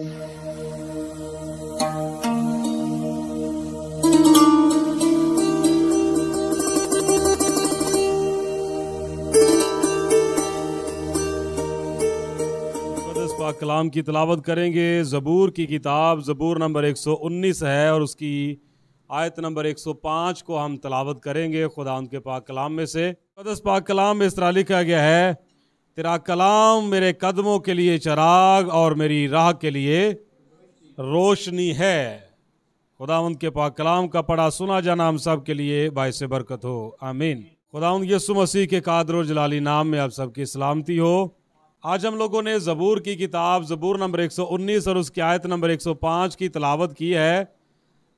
कलाम की तलावत करेंगे ज़बूर की किताब ज़बूर नंबर 119 है और उसकी आयत नंबर 105 को हम तलावत करेंगे खुदा उनके पाक कलाम में से कदस पाक कलाम में इस तरह लिखा गया है तेरा कलाम मेरे कदमों के लिए चराग और मेरी राह के लिए रोशनी है खुदावंद के पा कलाम का पढ़ा सुना जाना हम सब के लिए भाई से बरकत हो आमीन खुदावंद यसु मसीह के कादर जलाली नाम में आप सबकी सलामती हो आज हम लोगों ने ज़बूर की किताब ज़बूर नंबर 119 और उसकी आयत नंबर 105 की तलावत की है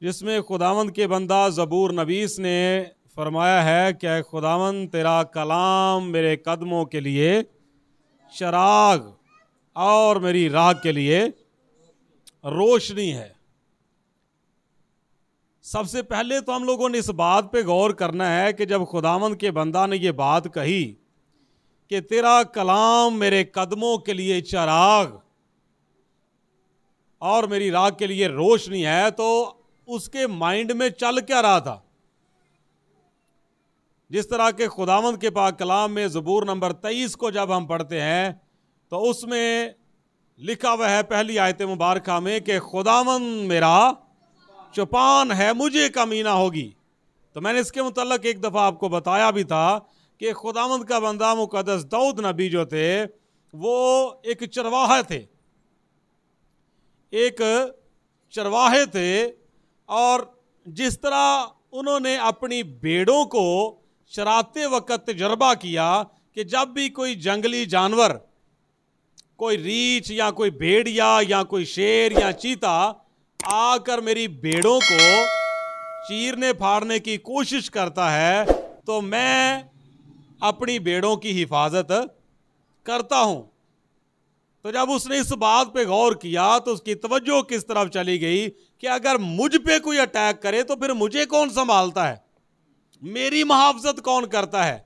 जिसमें खुदावंद के बंदा ज़बूर नबीस ने फरमाया है कि खुदावंद तेरा कलाम मेरे कदमों के लिए चराग और मेरी राग के लिए रोशनी है सबसे पहले तो हम लोगों ने इस बात पे गौर करना है कि जब खुदावंद के बंदा ने ये बात कही कि तेरा कलाम मेरे कदमों के लिए चराग और मेरी राग के लिए रोशनी है तो उसके माइंड में चल क्या रहा था जिस तरह के खुदावंद के पाक कलाम में ज़बूर नंबर तेईस को जब हम पढ़ते हैं तो उसमें लिखा हुआ है पहली आयत मुबारक में कि खुदावंद मेरा चौपान है मुझे कमी ना होगी तो मैंने इसके मतलब एक दफ़ा आपको बताया भी था कि खुदावंद का बंदा मुकदस दाऊद नबी जो थे वो एक चरवाहे थे एक चरवाहे थे और जिस तरह उन्होंने अपनी भेड़ों को चराते वक़्त तजर्बा किया कि जब भी कोई जंगली जानवर कोई रीछ या कोई भेड़िया या कोई शेर या चीता आकर मेरी भेड़ों को चीरने फाड़ने की कोशिश करता है तो मैं अपनी भेड़ों की हिफाजत करता हूँ तो जब उसने इस बात पे गौर किया तो उसकी तवज्जो किस तरफ चली गई कि अगर मुझ पे कोई अटैक करे तो फिर मुझे कौन संभालता है मेरी मुहाफजत कौन करता है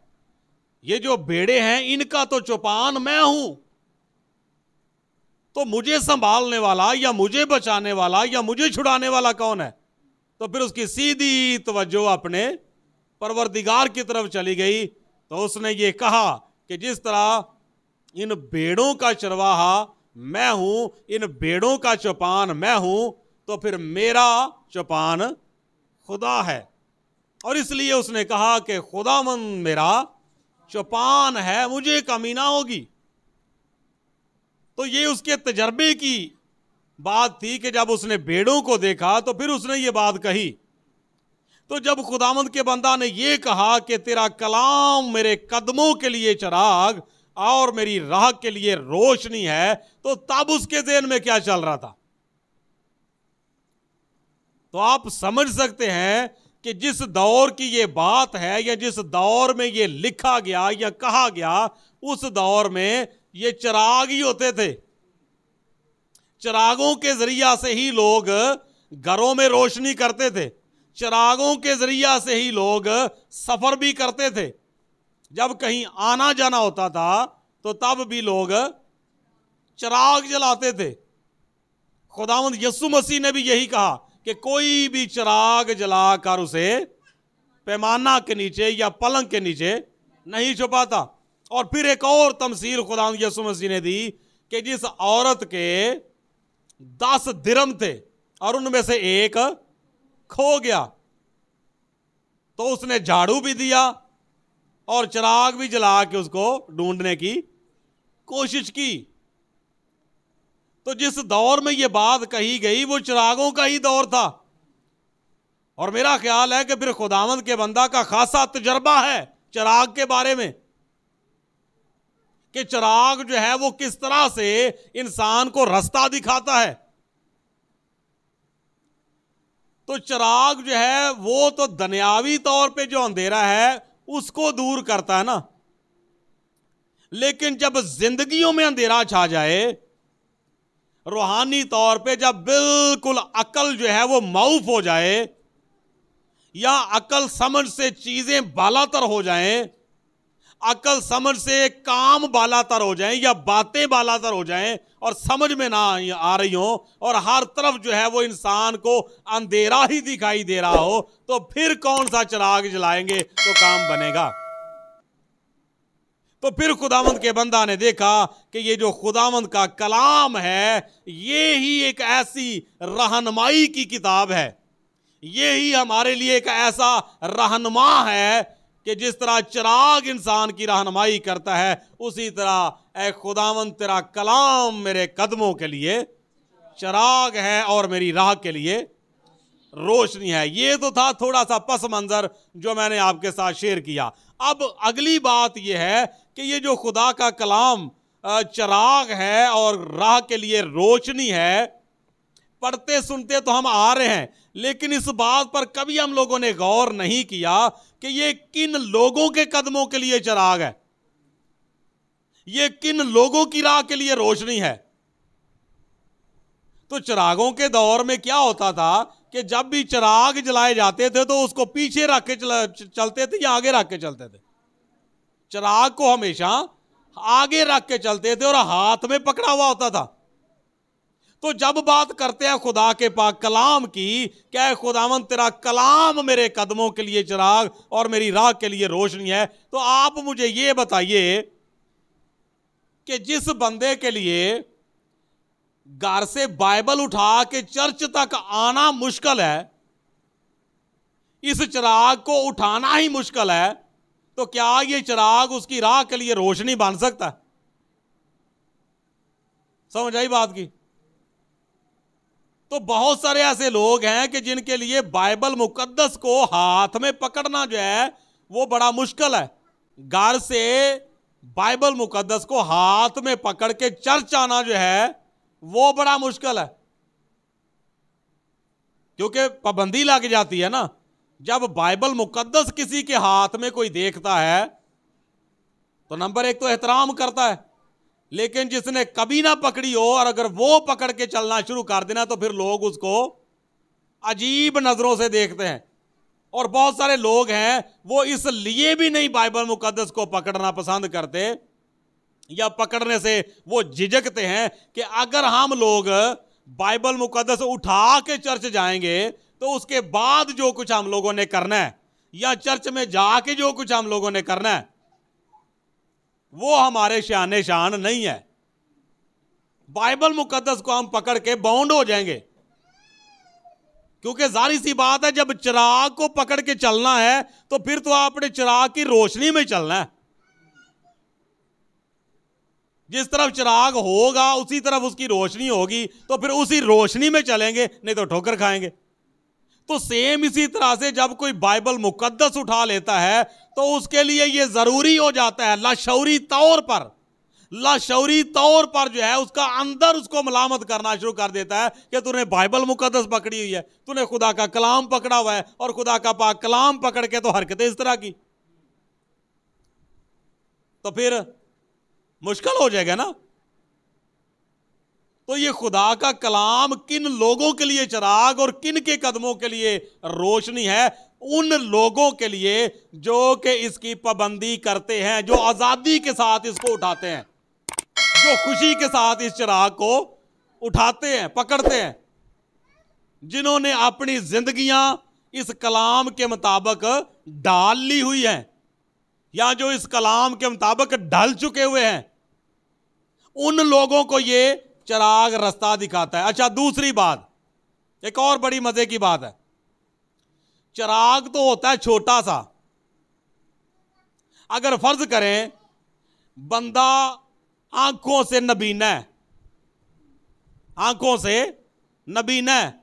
ये जो भेड़े हैं इनका तो चौपान मैं हूं तो मुझे संभालने वाला या मुझे बचाने वाला या मुझे छुड़ाने वाला कौन है तो फिर उसकी सीधी तवज्जो अपने परवरदिगार की तरफ चली गई तो उसने ये कहा कि जिस तरह इन भेड़ों का चरवाहा मैं हूं इन भेड़ों का चौपान मैं हूं तो फिर मेरा चौपान खुदा है और इसलिए उसने कहा कि खुदामन मेरा चौपान है मुझे कमी ना होगी तो ये उसके तजर्बे की बात थी कि जब उसने भेड़ों को देखा तो फिर उसने ये बात कही तो जब खुदामंद के बंदा ने यह कहा कि तेरा कलाम मेरे कदमों के लिए चराग और मेरी राह के लिए रोशनी है तो तब उसके जेन में क्या चल रहा था तो आप समझ सकते हैं कि जिस दौर की ये बात है या जिस दौर में ये लिखा गया या कहा गया उस दौर में ये चिराग ही होते थे चिरागों के जरिया से ही लोग घरों में रोशनी करते थे चिरागों के जरिया से ही लोग सफ़र भी करते थे जब कहीं आना जाना होता था तो तब भी लोग चिराग जलाते थे खुदावंद यसु मसीह ने भी यही कहा कि कोई भी चिराग जलाकर उसे पैमाना के नीचे या पलंग के नीचे नहीं छुपाता और फिर एक और तमसील खुदा यसु मसीह ने दी कि जिस औरत के दस दिरम थे और उनमें से एक खो गया तो उसने झाड़ू भी दिया और चिराग भी जला के उसको ढूंढने की कोशिश की तो जिस दौर में ये बात कही गई वो चिरागों का ही दौर था और मेरा ख्याल है कि फिर खुदावंद के बंदा का खासा तजर्बा है चिराग के बारे में कि चिराग जो है वो किस तरह से इंसान को रास्ता दिखाता है तो चिराग जो है वो तो दुनियावी तौर पे जो अंधेरा है उसको दूर करता है ना लेकिन जब जिंदगियों में अंधेरा छा जाए रूहानी तौर पे जब बिल्कुल अकल जो है वो माउफ हो जाए या अकल समझ से चीज़ें बालातर हो जाएं, अकल समझ से काम बालातर हो जाएं या बातें बालातर हो जाएं और समझ में ना आ रही हो और हर तरफ जो है वो इंसान को अंधेरा ही दिखाई दे रहा हो तो फिर कौन सा चिराग जलाएंगे तो काम बनेगा तो फिर खुदावंद के बंदा ने देखा कि ये जो खुदावंद का कलाम है ये ही एक ऐसी रहनमाई की किताब है ये ही हमारे लिए एक ऐसा रहनमा है कि जिस तरह चिराग इंसान की रहनमाई करता है उसी तरह ए खुदावंद तेरा कलाम मेरे कदमों के लिए चिराग है और मेरी राह के लिए रोशनी है ये तो था थोड़ा सा पस मंज़र जो मैंने आपके साथ शेयर किया अब अगली बात यह है कि ये जो खुदा का कलाम चराग है और राह के लिए रोशनी है पढ़ते सुनते तो हम आ रहे हैं लेकिन इस बात पर कभी हम लोगों ने गौर नहीं किया कि ये किन लोगों के कदमों के लिए चराग है ये किन लोगों की राह के लिए रोशनी है तो चिरागों के दौर में क्या होता था कि जब भी चिराग जलाए जाते थे तो उसको पीछे रख के चलते थे या आगे रख के चलते थे चिराग को हमेशा आगे रख के चलते थे और हाथ में पकड़ा हुआ होता था तो जब बात करते हैं खुदा के पास कलाम की क्या खुदावन तेरा कलाम मेरे कदमों के लिए चिराग और मेरी राह के लिए रोशनी है तो आप मुझे ये बताइए कि जिस बंदे के लिए घर से बाइबल उठा के चर्च तक आना मुश्किल है इस चिराग को उठाना ही मुश्किल है तो क्या ये चिराग उसकी राह के लिए रोशनी बन सकता है समझ आई बात की तो बहुत सारे ऐसे लोग हैं कि जिनके लिए बाइबल मुकद्दस को हाथ में पकड़ना जो है वो बड़ा मुश्किल है घर से बाइबल मुकद्दस को हाथ में पकड़ के चर्च आना जो है वो बड़ा मुश्किल है क्योंकि पाबंदी लग जाती है ना जब बाइबल मुकद्दस किसी के हाथ में कोई देखता है तो नंबर एक तो एहतराम करता है लेकिन जिसने कभी ना पकड़ी हो और अगर वो पकड़ के चलना शुरू कर देना तो फिर लोग उसको अजीब नज़रों से देखते हैं और बहुत सारे लोग हैं वो इसलिए भी नहीं बाइबल मुकद्दस को पकड़ना पसंद करते या पकड़ने से वो झिझकते हैं कि अगर हम लोग बाइबल मुकदस उठा के चर्च जाएंगे तो उसके बाद जो कुछ हम लोगों ने करना है या चर्च में जाके जो कुछ हम लोगों ने करना है वो हमारे शान शान नहीं है बाइबल मुकदस को हम पकड़ के बाउंड हो जाएंगे क्योंकि जारी सी बात है जब चिराग को पकड़ के चलना है तो फिर तो आपने चिराग की रोशनी में चलना है जिस तरफ चिराग होगा उसी तरफ उसकी रोशनी होगी तो फिर उसी रोशनी में चलेंगे नहीं तो ठोकर खाएंगे तो सेम इसी तरह से जब कोई बाइबल मुकद्दस उठा लेता है तो उसके लिए ये ज़रूरी हो जाता है लाशौरी तौर पर लाशौरी तौर पर जो है उसका अंदर उसको मलामत करना शुरू कर देता है कि तूने बाइबल मुकद्दस पकड़ी हुई है तूने खुदा का कलाम पकड़ा हुआ है और खुदा का पाक कलाम पकड़ के तो हरकतें इस तरह की तो फिर मुश्किल हो जाएगा ना तो ये खुदा का कलाम किन लोगों के लिए चिराग और किन के कदमों के लिए रोशनी है उन लोगों के लिए जो कि इसकी पाबंदी करते हैं जो आज़ादी के साथ इसको उठाते हैं जो खुशी के साथ इस चिराग को उठाते हैं पकड़ते हैं जिन्होंने अपनी जिंदगियां इस कलाम के मुताबिक डाल ली हुई हैं या जो इस कलाम के मुताबिक ढल चुके हुए हैं उन लोगों को ये चराग रास्ता दिखाता है अच्छा दूसरी बात एक और बड़ी मजे की बात है चराग तो होता है छोटा सा अगर फर्ज करें बंदा आंखों से नबीना है आंखों से नबीना है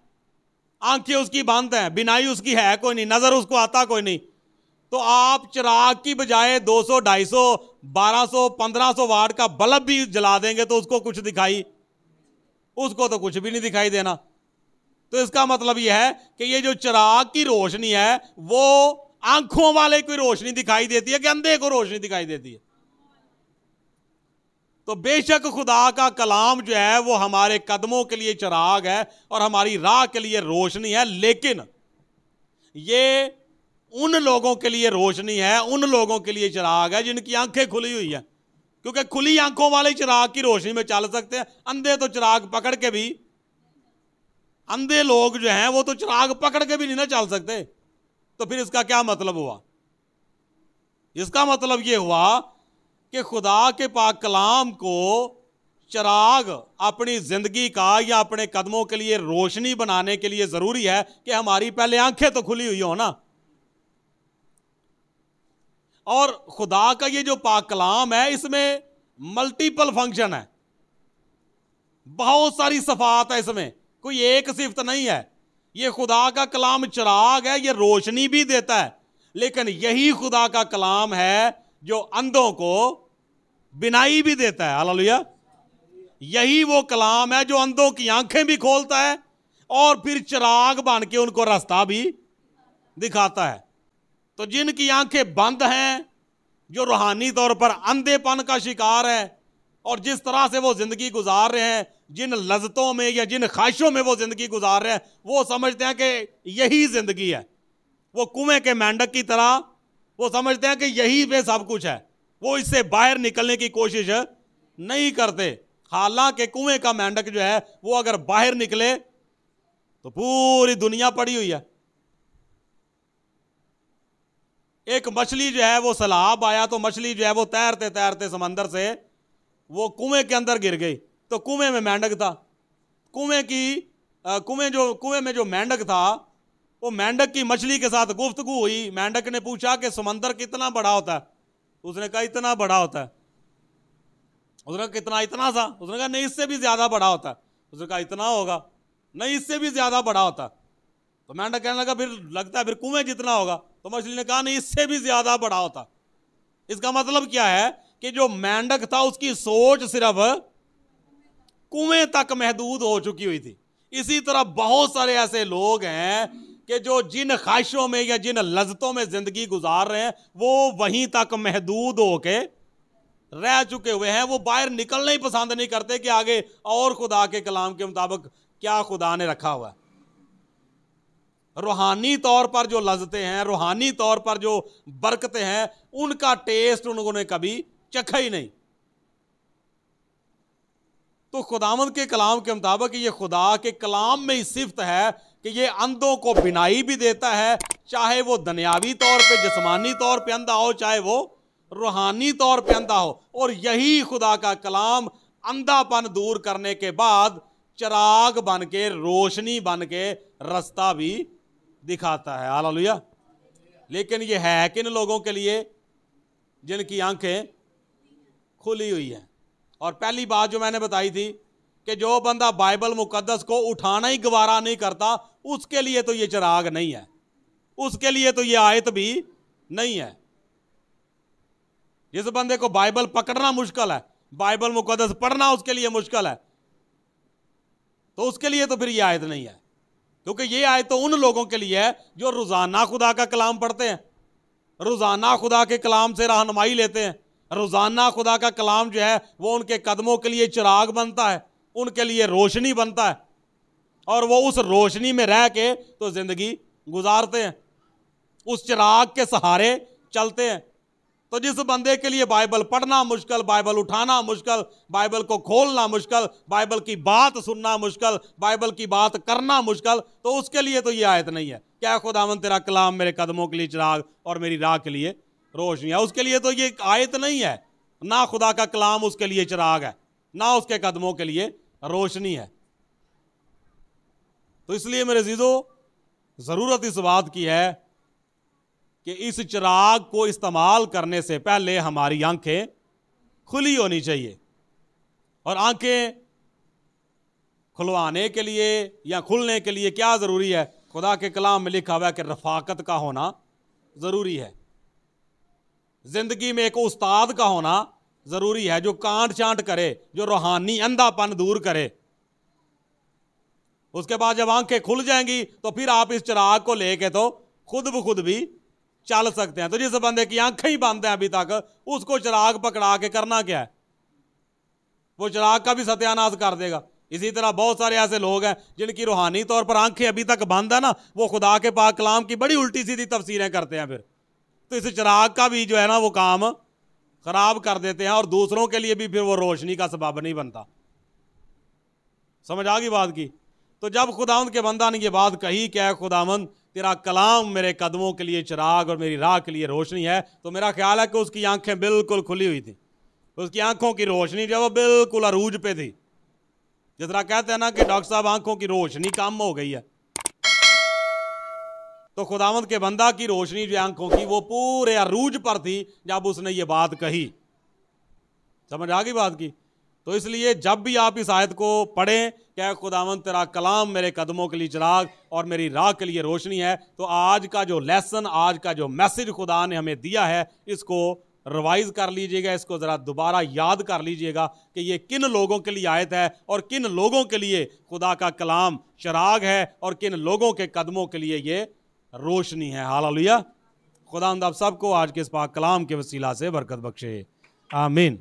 आंखें उसकी बंद हैं बिनाई उसकी है कोई नहीं नजर उसको आता कोई नहीं तो आप चिराग की बजाय 200 250 1200 सौ वाट का बल्ब भी जला देंगे तो उसको कुछ दिखाई उसको तो कुछ भी नहीं दिखाई देना तो इसका मतलब यह है कि ये जो चिराग की रोशनी है वो आंखों वाले को रोशनी दिखाई देती है कि अंधे को रोशनी दिखाई देती है तो बेशक खुदा का कलाम जो है वो हमारे कदमों के लिए चिराग है और हमारी राह के लिए रोशनी है लेकिन ये उन लोगों के लिए रोशनी है उन लोगों के लिए चिराग है जिनकी आंखें खुली हुई है क्योंकि खुली आंखों वाले चिराग की रोशनी में चल सकते हैं अंधे तो चिराग पकड़ के भी अंधे लोग जो हैं वो तो चिराग पकड़ के भी नहीं ना चल सकते तो फिर इसका क्या मतलब हुआ इसका मतलब ये हुआ कि खुदा के पाक कलाम को चिराग अपनी ज़िंदगी का या अपने कदमों के लिए रोशनी बनाने के लिए ज़रूरी है कि हमारी पहले आंखें तो खुली हुई हो ना और खुदा का ये जो पाक कलाम है इसमें मल्टीपल फंक्शन है बहुत सारी सफात है इसमें कोई एक सिफत नहीं है ये खुदा का कलाम चिराग है ये रोशनी भी देता है लेकिन यही खुदा का कलाम है जो अंधों को बिनाई भी देता है हालेलुया यही वो कलाम है जो अंधों की आंखें भी खोलता है और फिर चिराग बन के उनको रास्ता भी दिखाता है तो जिनकी आंखें बंद हैं जो रूहानी तौर पर अंधेपन का शिकार है और जिस तरह से वो ज़िंदगी गुजार रहे हैं जिन लज्जतों में या जिन ख्वाहिशों में वो ज़िंदगी गुजार रहे हैं वो समझते हैं कि यही ज़िंदगी है वो कुएं के मेंढक की तरह वो समझते हैं कि यही पे सब कुछ है वो इससे बाहर निकलने की कोशिश नहीं करते हालांकि कुएं का मेंढक जो है वो अगर बाहर निकले तो पूरी दुनिया पड़ी हुई है एक मछली जो है वो सलाब आया तो मछली जो है वो तैरते तैरते समंदर से वो कुएं के अंदर गिर गई तो कुएं में मेंढक था कुएं की कुएं जो कुएं में जो मेंढक था वो मेंढक की मछली के साथ गुफ्तगु हुई मेंढक ने पूछा कि समंदर कितना बड़ा होता है उसने कहा इतना बड़ा होता है उसने कहा कितना इतना सा उसने कहा नहीं इससे भी ज़्यादा बड़ा होता है उसने कहा इतना होगा नहीं इससे भी ज़्यादा बड़ा होता तो मेंढक कहने लगा फिर लगता है फिर कुएं जितना होगा तो मछली ने कहा नहीं इससे भी ज्यादा बड़ा होता इसका मतलब क्या है कि जो मेंढक था उसकी सोच सिर्फ कुएं तक महदूद हो चुकी हुई थी इसी तरह बहुत सारे ऐसे लोग हैं कि जो जिन ख्वाहिशों में या जिन लजतों में ज़िंदगी गुजार रहे हैं वो वहीं तक महदूद होके रह चुके हुए हैं वो बाहर निकलना ही पसंद नहीं करते कि आगे और खुदा के कलाम के मुताबिक क्या खुदा ने रखा हुआ है रूहानी तौर पर जो लजते हैं रूहानी तौर पर जो बरकते हैं उनका टेस्ट उन लोगों ने कभी चखा ही नहीं तो खुदामंद के कलाम के मुताबिक ये खुदा के कलाम में ही सिफत है कि ये अंधों को बिनाई भी देता है चाहे वो दुनियावी तौर पे जिसमानी तौर पे अंधा हो चाहे वो रूहानी तौर पे अंधा हो और यही खुदा का कलाम अंधापन दूर करने के बाद चिराग बन के रोशनी बन के रास्ता भी दिखाता है लुया लेकिन ये है किन लोगों के लिए जिनकी आंखें खुली हुई हैं और पहली बात जो मैंने बताई थी कि जो बंदा बाइबल मुकद्दस को उठाना ही गवारा नहीं करता उसके लिए तो ये चिराग नहीं है उसके लिए तो ये आयत भी नहीं है जिस बंदे को बाइबल पकड़ना मुश्किल है बाइबल मुकदस पढ़ना उसके लिए मुश्किल है तो उसके लिए तो फिर ये आयत नहीं है क्योंकि ये आय तो उन लोगों के लिए है जो रोज़ाना खुदा का कलाम पढ़ते हैं रोज़ाना खुदा के कलाम से रहनुमाई लेते हैं रोज़ाना खुदा का कलाम जो है वो उनके कदमों के लिए चिराग बनता है उनके लिए रोशनी बनता है और वो उस रोशनी में रह के तो ज़िंदगी गुजारते हैं उस चिराग के सहारे चलते हैं तो जिस बंदे के लिए बाइबल पढ़ना मुश्किल बाइबल उठाना मुश्किल बाइबल को खोलना मुश्किल बाइबल की बात सुनना मुश्किल बाइबल की बात करना मुश्किल तो उसके लिए तो ये आयत नहीं है क्या खुदावन तेरा कलाम मेरे कदमों के लिए चिराग और मेरी राह के लिए रोशनी है उसके लिए तो ये आयत नहीं है ना खुदा का कलाम उसके लिए चिराग है ना उसके कदमों के लिए रोशनी है तो इसलिए मेरे जीजो ज़रूरत इस बात की है कि इस चिराग को इस्तेमाल करने से पहले हमारी आंखें खुली होनी चाहिए और आंखें खुलवाने के लिए या खुलने के लिए क्या ज़रूरी है खुदा के कलाम में लिखा हुआ है कि रफाकत का होना ज़रूरी है ज़िंदगी में एक उस्ताद का होना ज़रूरी है जो कांट चांट करे जो रूहानी अंधापन दूर करे उसके बाद जब आंखें खुल जाएंगी तो फिर आप इस चिराग को लेके तो खुद ब खुद भी चल सकते हैं तो जिस बंदे की आंखें ही बंद हैं अभी तक उसको चिराग पकड़ा के करना क्या है वो चिराग का भी सत्यानाश कर देगा इसी तरह बहुत सारे ऐसे लोग हैं जिनकी रूहानी तौर पर आंखें अभी तक बंद है ना वो खुदा के पाक कलाम की बड़ी उल्टी सीधी तफसीरें करते हैं फिर तो इस चिराग का भी जो है ना वो काम ख़राब कर देते हैं और दूसरों के लिए भी फिर वो रोशनी का सबब नहीं बनता समझ आ गई बात की तो जब खुदावंद के बंदा ने ये बात कही कि है खुदावंद तेरा कलाम मेरे कदमों के लिए चिराग और मेरी राह के लिए रोशनी है तो मेरा ख्याल है कि उसकी आंखें बिल्कुल खुली हुई थी उसकी आंखों की रोशनी जो है बिल्कुल अरूज पे थी जिस तरह कहते हैं ना कि डॉक्टर साहब आंखों की रोशनी कम हो गई है तो खुदावंद के बंदा की रोशनी जो आंखों की वो पूरे अरूज पर थी जब उसने ये बात कही समझ आ गई बात की तो इसलिए जब भी आप इस आयत को पढ़ें क्या खुदावन तेरा कलाम मेरे कदमों के लिए चिराग और मेरी राह के लिए रोशनी है तो आज का जो लेसन आज का जो मैसेज खुदा ने हमें दिया है इसको रिवाइज कर लीजिएगा इसको ज़रा दोबारा याद कर लीजिएगा कि ये किन लोगों के लिए आयत है और किन लोगों के लिए खुदा का कलाम चिराग है और किन लोगों के कदमों के लिए ये रोशनी है हाल खुदा आप सबको आज के इस पाक कलाम के वसीला से बरकत बख्शे आमीन